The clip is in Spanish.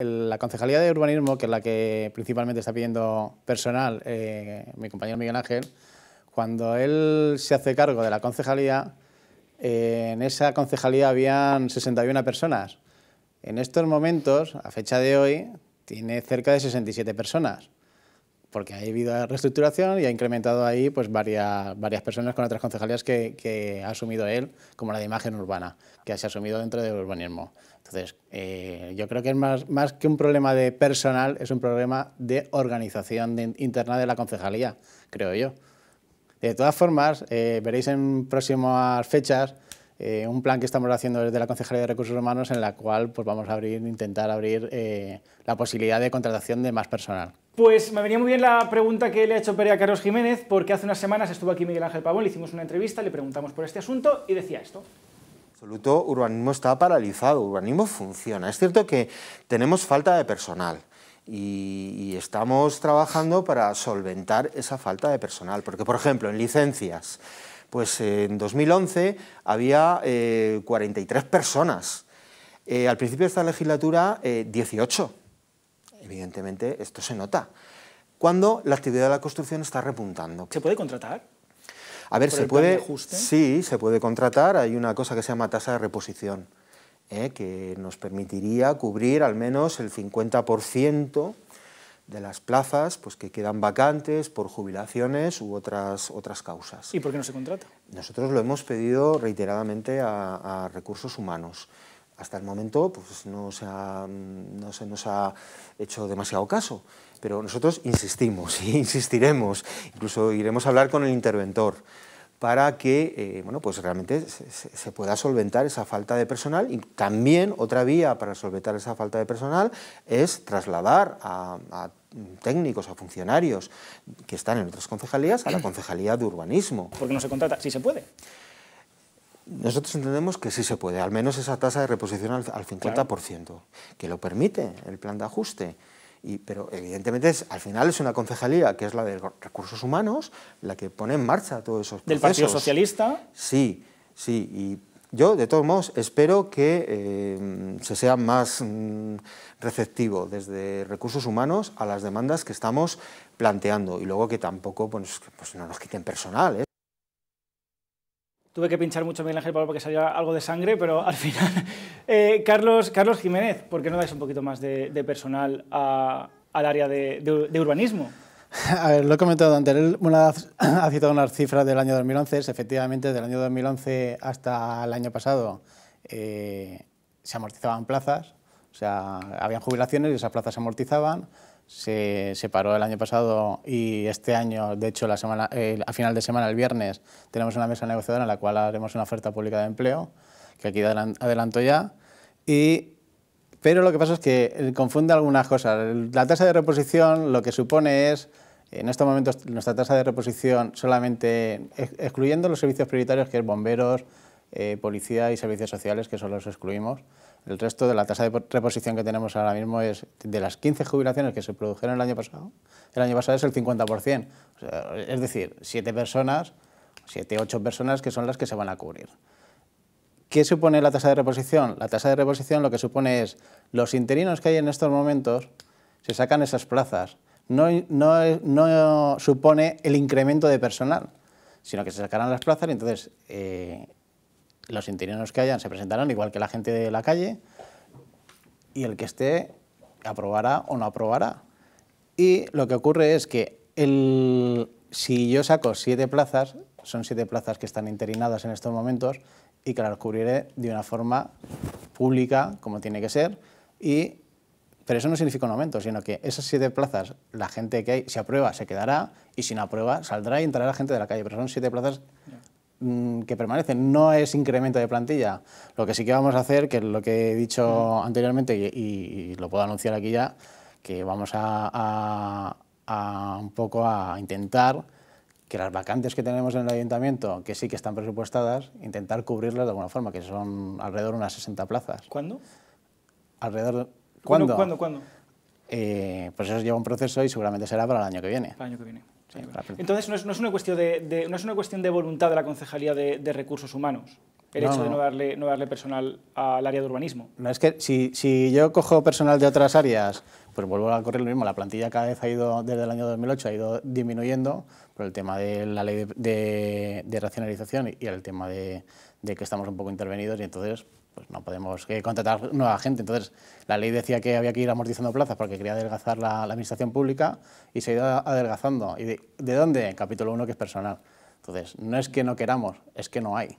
La Concejalía de Urbanismo, que es la que principalmente está pidiendo personal eh, mi compañero Miguel Ángel, cuando él se hace cargo de la concejalía, eh, en esa concejalía habían 61 personas. En estos momentos, a fecha de hoy, tiene cerca de 67 personas porque ha habido reestructuración y ha incrementado ahí pues, varias, varias personas con otras concejalías que, ha asumido él, como la de imagen urbana, que se ha asumido dentro del urbanismo. Entonces, eh, yo creo que es más, más que un problema de personal, es un problema de organización interna de la concejalía, creo yo. De todas formas, eh, veréis en próximas fechas eh, un plan que estamos haciendo desde la Concejalía de Recursos Humanos en la cual pues, vamos a abrir, intentar abrir eh, la posibilidad de contratación de más personal. Pues me venía muy bien la pregunta que le ha hecho Pere Carlos Jiménez, porque hace unas semanas estuvo aquí Miguel Ángel Pavón, le hicimos una entrevista, le preguntamos por este asunto y decía esto absoluto, urbanismo está paralizado, urbanismo funciona. Es cierto que tenemos falta de personal y, estamos trabajando para solventar esa falta de personal, porque por ejemplo en licencias pues eh, en 2011 había 43 eh, personas. Eh, al principio de esta legislatura, 18. Evidentemente, esto se nota. Cuando la actividad de la construcción está repuntando. ¿Se puede contratar? A ver, se puede. Sí, se puede contratar. Hay una cosa que se llama tasa de reposición, que nos permitiría cubrir al menos el 50% de las plazas pues, que quedan vacantes por jubilaciones u otras, otras causas. ¿Y por qué no se contrata? Nosotros lo hemos pedido reiteradamente a, recursos humanos. Hasta el momento pues, no, se no se nos ha hecho demasiado caso, pero nosotros insistimos e insistiremos, incluso iremos a hablar con el interventor para que eh, bueno, pues realmente se, pueda solventar esa falta de personal y también otra vía para solventar esa falta de personal es trasladar a, técnicos, a funcionarios que están en otras concejalías a la concejalía de urbanismo. Porque no se contrata, ¿Sí se puede. Nosotros entendemos que sí se puede, al menos esa tasa de reposición al, 50%, que lo permite el plan de ajuste. Y, pero evidentemente al final es una concejalía que es la de recursos humanos la que pone en marcha todos esos procesos. ¿Del Partido Socialista? Sí, sí. Y yo, de todos modos, espero que eh, se sea más mm, receptivo desde recursos humanos a las demandas que estamos planteando. Y luego que tampoco pues, pues no nos quiten personal. ¿eh? Tuve que pinchar mucho a Miguel Ángel Pablo porque salía algo de sangre, pero al final... Eh, Carlos, Carlos Jiménez, ¿por qué no dais un poquito más de, personal al área de, urbanismo? A ver, lo he comentado antes, él ha citado unas cifras del año 2011, efectivamente del año 2011 hasta el año pasado eh, se amortizaban plazas, o sea, habían jubilaciones y esas plazas se amortizaban, se separó el año pasado y este año, de hecho, la semana, a final de semana, el viernes, tenemos una mesa negociadora en la cual haremos una oferta pública de empleo, que aquí adelanto ya, y pero lo que pasa es que eh, confunde algunas cosas. La tasa de reposición lo que supone es, en estos momentos, nuestra tasa de reposición solamente eh, excluyendo los servicios prioritarios, que es bomberos, eh, policía y servicios sociales, que solo los excluimos. El resto de la tasa de reposición que tenemos ahora mismo es, de las 15 jubilaciones que se produjeron el año pasado, el año pasado es el 50%. es decir, 7 personas, 7, 8 personas que son las que se van a cubrir. ¿Qué supone la tasa de reposición? La tasa de reposición lo que supone es los interinos que hay en estos momentos se sacan esas plazas. No, no, no supone el incremento de personal, sino que se sacarán las plazas y entonces eh, los interinos que hayan se presentarán igual que la gente de la calle y el que esté aprobará o no aprobará. Y lo que ocurre es que el, si yo saco siete plazas, son siete plazas que están interinadas en estos momentos y que las cubriré de una forma pública, como tiene que ser, y, pero eso no significa un aumento, sino que esas siete plazas, la gente que hay, si aprueba, se quedará, y si no aprueba, saldrá y entrará la gente de la calle, pero son siete plazas Mm, que permanecen. No es incremento de plantilla. Lo que sí que vamos a hacer, que es lo que he dicho mm. anteriormente y, lo puedo anunciar aquí ya, que vamos a, un poco a intentar que las vacantes que tenemos en el ayuntamiento, que sí que están presupuestadas, intentar cubrirlas de alguna forma, que son alrededor de unas 60 plazas. ¿Cuándo? Alrededor, ¿Cuándo? ¿Cuándo? ¿Cuándo? Eh, pues eso lleva un proceso y seguramente será para el año que viene. Para el año que viene. Entonces, no es, no es, una cuestión de, no es una cuestión de voluntad de la Concejalía de, Recursos Humanos el hecho de no darle, no darle personal al área de urbanismo. No, es que si, si yo cojo personal de otras áreas, pues vuelvo a correr lo mismo. La plantilla cada vez ha ido, desde el año 2008, ha ido disminuyendo por el tema de la ley de, racionalización y el tema de, de que estamos un poco intervenidos y entonces pues no podemos eh, contratar nueva gente. Entonces, la ley decía que había que ir amortizando plazas porque quería adelgazar la, administración pública y se ha ido adelgazando. ¿Y de, de dónde? Capítulo 1, que es personal. Entonces, no es que no queramos, es que no hay.